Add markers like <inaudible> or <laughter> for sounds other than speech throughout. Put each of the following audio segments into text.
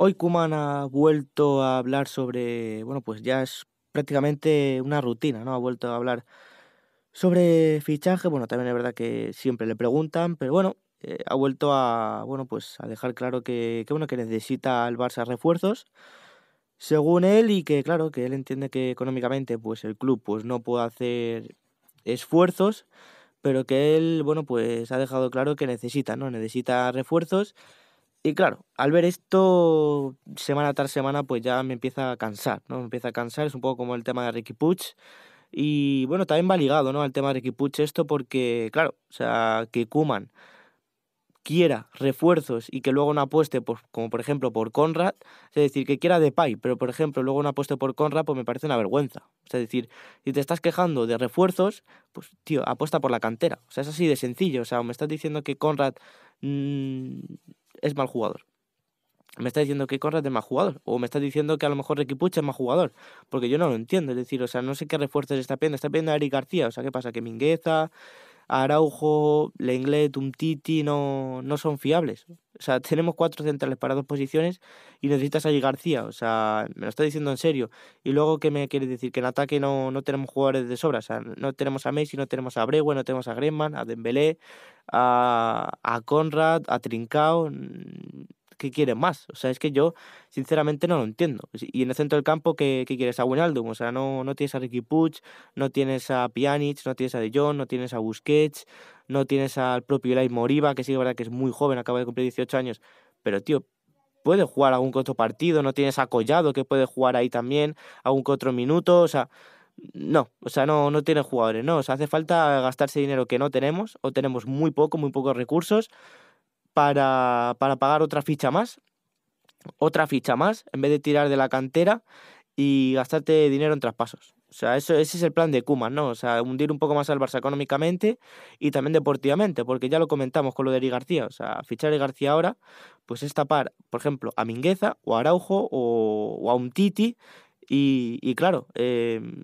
Hoy Kuman ha vuelto a hablar sobre, bueno, pues ya es prácticamente una rutina, ¿no? Ha vuelto a hablar sobre fichaje, bueno, también es verdad que siempre le preguntan, pero bueno, eh, ha vuelto a, bueno, pues a dejar claro que, bueno, que necesita el Barça refuerzos, según él, y que claro, que él entiende que económicamente, pues el club pues no puede hacer esfuerzos, pero que él, bueno, pues ha dejado claro que necesita, ¿no? Necesita refuerzos y claro, al ver esto semana tras semana, pues ya me empieza a cansar, ¿no? Me empieza a cansar, es un poco como el tema de Ricky Puch. Y bueno, también va ligado, ¿no? Al tema de Ricky Puch esto porque, claro, o sea, que Kuman quiera refuerzos y que luego no apueste, por, como por ejemplo por Conrad, es decir, que quiera Depay, pero por ejemplo luego no apueste por Conrad, pues me parece una vergüenza. Es decir, si te estás quejando de refuerzos, pues tío, apuesta por la cantera. O sea, es así de sencillo. O sea, me estás diciendo que Conrad mm, es mal jugador. Me está diciendo que corras de mal jugador, o me está diciendo que a lo mejor Requipucha es más jugador, porque yo no lo entiendo. Es decir, o sea, no sé qué refuerzos está pidiendo. Está pidiendo a Eric García, o sea, ¿qué pasa? Que Mingueza, Araujo, Lenglet, Umtiti no, no son fiables. O sea, tenemos cuatro centrales para dos posiciones y necesitas a Y García. O sea, me lo está diciendo en serio. Y luego, ¿qué me quieres decir? Que en ataque no, tenemos jugadores de sobra. O sea, no tenemos a Messi, no tenemos a Breguet, no tenemos a Greenman, a Dembélé, a, a Conrad, a Trincao. ¿Qué quieres más? O sea, es que yo sinceramente no lo entiendo. Y en el centro del campo, ¿qué, quieres? A Wijnaldum. O sea, no, no tienes a Ricky Puig, no tienes a Pjanic, no tienes a De Jong, no tienes a Busquets no tienes al propio Eli Moriba, que sí es verdad que es muy joven, acaba de cumplir 18 años, pero tío, puede jugar algún otro partido, no tienes a Collado que puede jugar ahí también algún otro minuto, o sea, no, o sea, no, no tienes jugadores, no, o sea, hace falta gastarse dinero que no tenemos o tenemos muy poco, muy pocos recursos para, para pagar otra ficha más, otra ficha más, en vez de tirar de la cantera y gastarte dinero en traspasos. O sea, eso, ese es el plan de Kuman, ¿no? O sea, hundir un poco más al Barça económicamente y también deportivamente, porque ya lo comentamos con lo de Eri García. O sea, fichar a Eri García ahora, pues es tapar, por ejemplo, a Mingueza o a Araujo o, a un Titi. Y, claro, em,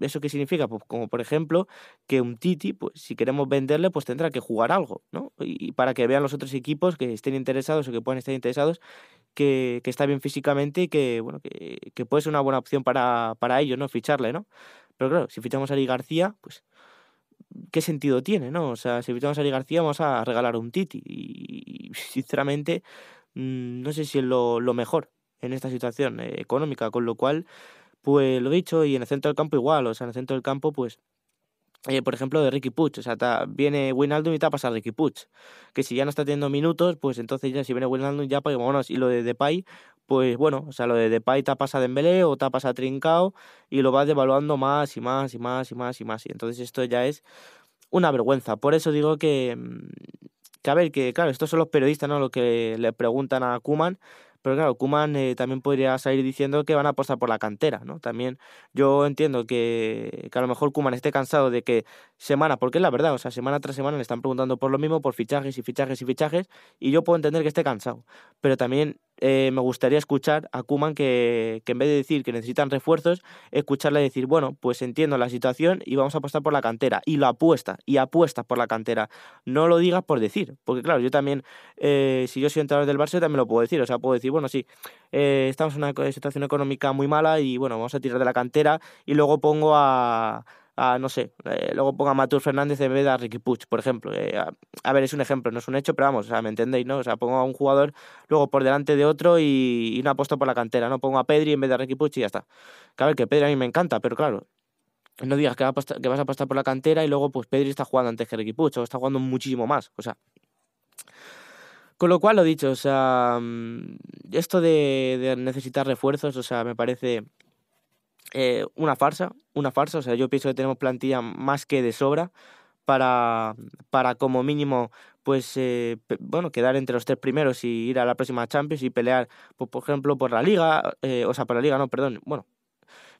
¿Eso qué significa? Pues como por ejemplo que un Titi, pues si queremos venderle, pues tendrá que jugar algo, ¿no? Y, para que vean los otros equipos que estén interesados o que puedan estar interesados que, está bien físicamente y que, bueno, que, puede ser una buena opción para, para, ellos, ¿no? Ficharle, ¿no? Pero claro, si fichamos a Ari García, pues, ¿qué sentido tiene, no? O sea, si fichamos a Ari García vamos a regalar un Titi y, <laughs> sinceramente, mm, no sé si es lo, mejor en esta situación eh, económica, con lo cual, pues lo dicho, y en el centro del campo igual, o sea, en el centro del campo, pues eh, por ejemplo, de Ricky Puch. O sea, viene Wijnaldum y te pasa Ricky Puch. Que si ya no está teniendo minutos, pues entonces ya si viene Wijnaldum ya pues, vámonos. Y lo de Depay, pues bueno, o sea, lo de Depay te pasa a Dembélé o te pasa a Trincao y lo vas devaluando más y más y más y más y más. Y entonces esto ya es una vergüenza. Por eso digo que... Mm, que a ver, que claro, estos son los periodistas, ¿no? Los que le preguntan a Kuman pero claro, Kuman eh, también podría salir diciendo que van a apostar por la cantera, ¿no? También yo entiendo que, que a lo mejor Kuman esté cansado de que semana, porque es la verdad, o sea, semana tras semana le están preguntando por lo mismo, por fichajes y fichajes y fichajes, y yo puedo entender que esté cansado. Pero también eh, me gustaría escuchar a Kuman que, en vez de decir que necesitan refuerzos, escucharle decir, bueno, pues entiendo la situación y vamos a apostar por la cantera. Y lo apuesta, y apuesta por la cantera. No lo digas por decir, porque claro, yo también, eh, si yo soy entrenador del Barça, también lo puedo decir. O sea, puedo decir, bueno, sí, eh, estamos en una situación económica muy mala y bueno, vamos a tirar de la cantera y luego pongo a no sé, eh, luego ponga a Matur Fernández en vez de a Ricky Puig, por ejemplo. Eh, a, ver, es un ejemplo, no es un hecho, pero vamos, o sea, me entendéis, ¿no? O sea, pongo a un jugador luego por delante de otro y, y no apuesto por la cantera, ¿no? Pongo a Pedri en vez de a Ricky Puch y ya está. Que a que Pedri a mí me encanta, pero claro, no digas que, vas a apostar por la cantera y luego pues Pedri está jugando antes que Ricky Puch, o está jugando muchísimo más, o sea... Con lo cual, lo dicho, o sea, mm, esto de, de necesitar refuerzos, o sea, me parece eh, una farsa, una farsa. O sea, yo pienso que tenemos plantilla más que de sobra para, para como mínimo, pues, eh, bueno, quedar entre los tres primeros y ir a la próxima Champions y pelear, pues, por ejemplo, por la Liga, eh, o sea, por la Liga, no, perdón, bueno.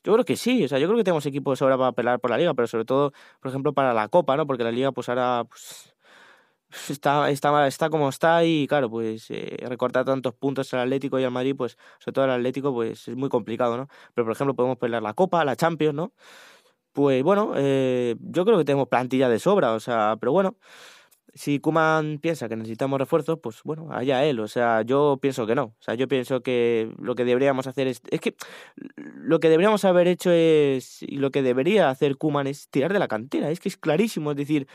Yo creo que sí, o sea, yo creo que tenemos equipo de sobra para pelear por la Liga, pero sobre todo, por ejemplo, para la Copa, ¿no? Porque la Liga, pues ahora, pues, está, está, está como está y claro, pues eh, recortar tantos puntos al Atlético y al Madrid, pues sobre todo al Atlético, pues es muy complicado, ¿no? Pero por ejemplo podemos pelear la Copa, la Champions, ¿no? Pues bueno, eh, yo creo que tenemos plantilla de sobra, o sea, pero bueno, si Kuman piensa que necesitamos refuerzos, pues bueno, allá él. O sea, yo pienso que no. O sea, yo pienso que lo que deberíamos hacer es. Es que lo que deberíamos haber hecho es. Y lo que debería hacer Kuman es tirar de la cantera. Es que es clarísimo. Es decir,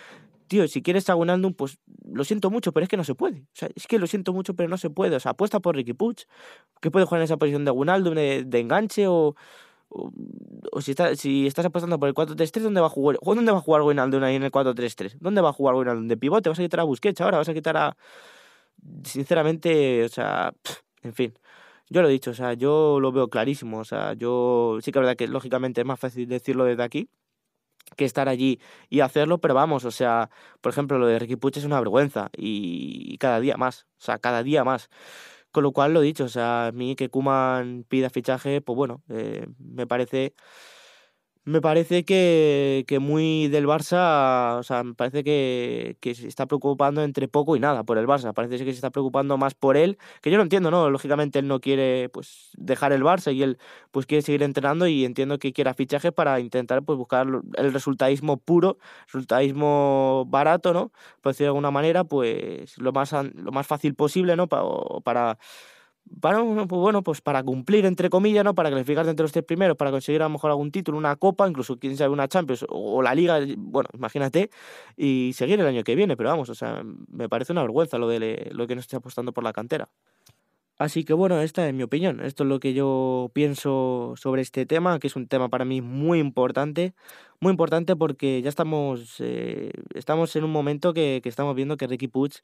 tío, si quieres a Wijnaldum, pues lo siento mucho, pero es que no se puede. O sea, es que lo siento mucho, pero no se puede. O sea, apuesta por Ricky Puig, que puede jugar en esa posición de Wijnaldum, de, de enganche o, o, si, está, si estás apostando por el 4-3-3, ¿dónde va a jugar? ¿Dónde va a jugar Wijnaldum ahí en el 4-3-3? ¿Dónde va a jugar Wijnaldum? ¿De pivote? ¿Vas a quitar a Busquets ahora? ¿Vas a quitar a...? Sinceramente, o sea, en fin. Yo lo he dicho, o sea, yo lo veo clarísimo. O sea, yo sí que es verdad que lógicamente es más fácil decirlo desde aquí, que estar allí y hacerlo, pero vamos, o sea, por ejemplo, lo de Ricky es una vergüenza y, cada día más, o sea, cada día más. Con lo cual, lo dicho, o sea, a mí que Kuman pida fichaje, pues bueno, eh, me parece me parece que, que, muy del Barça, o sea, me parece que, que, se está preocupando entre poco y nada por el Barça. Parece que se está preocupando más por él, que yo lo entiendo, ¿no? Lógicamente él no quiere pues dejar el Barça y él pues quiere seguir entrenando y entiendo que quiera fichajes para intentar pues buscar el resultadismo puro, resultadismo barato, ¿no? Por decirlo de alguna manera, pues lo más, lo más fácil posible, ¿no? para para, pues bueno, pues para cumplir, entre comillas, ¿no? Para clasificarse entre los tres primeros, para conseguir a lo mejor algún título, una copa, incluso quién sabe, una Champions o la Liga, bueno, imagínate, y seguir el año que viene, pero vamos, o sea, me parece una vergüenza lo de lo que nos está apostando por la cantera. Así que bueno, esta es mi opinión, esto es lo que yo pienso sobre este tema, que es un tema para mí muy importante, muy importante porque ya estamos, eh, estamos en un momento que, estamos viendo que Ricky Puig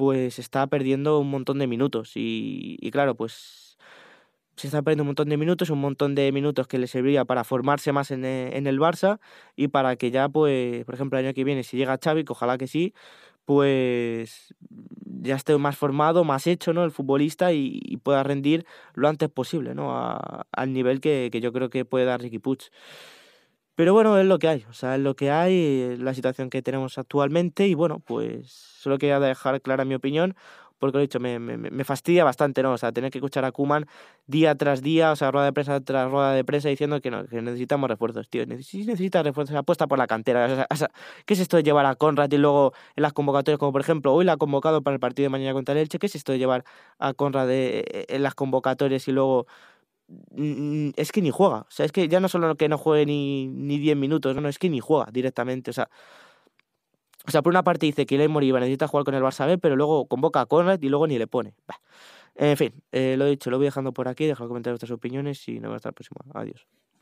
pues está perdiendo un montón de minutos. Y, claro, pues se está perdiendo un montón de minutos, un montón de minutos que le serviría para formarse más eh, en, el Barça y para que ya, pues, por ejemplo, el año que viene, si llega Xavi, que ojalá que sí, pues ya esté más formado, más hecho, ¿no? El futbolista y, pueda rendir lo antes posible, al nivel que, yo creo que puede dar Ricky Puig. Pero bueno, es lo que hay, o sea, es lo que hay, la situación que tenemos actualmente y bueno, pues solo quería dejar clara mi opinión porque lo he dicho, me, fastidia bastante, ¿no? O sea, tener que escuchar a Kuman día tras día, o sea, rueda de prensa tras rueda de prensa diciendo que, necesitamos refuerzos, tío, si necesitas refuerzos, apuesta por la cantera, ¿qué es esto de llevar a Conrad y luego en las convocatorias, como por ejemplo, hoy la ha convocado para el partido de mañana contra el Elche, ¿qué es esto de llevar a Conrad eh, en las convocatorias y luego Mm, mm, es que ni juega. O sea, es que ya no solo que no juegue ni, ni 10 minutos, no, es que ni juega directamente. O sea, o sea por una parte dice que le iba necesita jugar con el Barça B, pero luego convoca a Conrad y luego ni le pone. En fin, eh, lo he dicho, lo voy dejando por aquí, dejad comentar vuestras opiniones y nos vemos hasta la próxima. Adiós.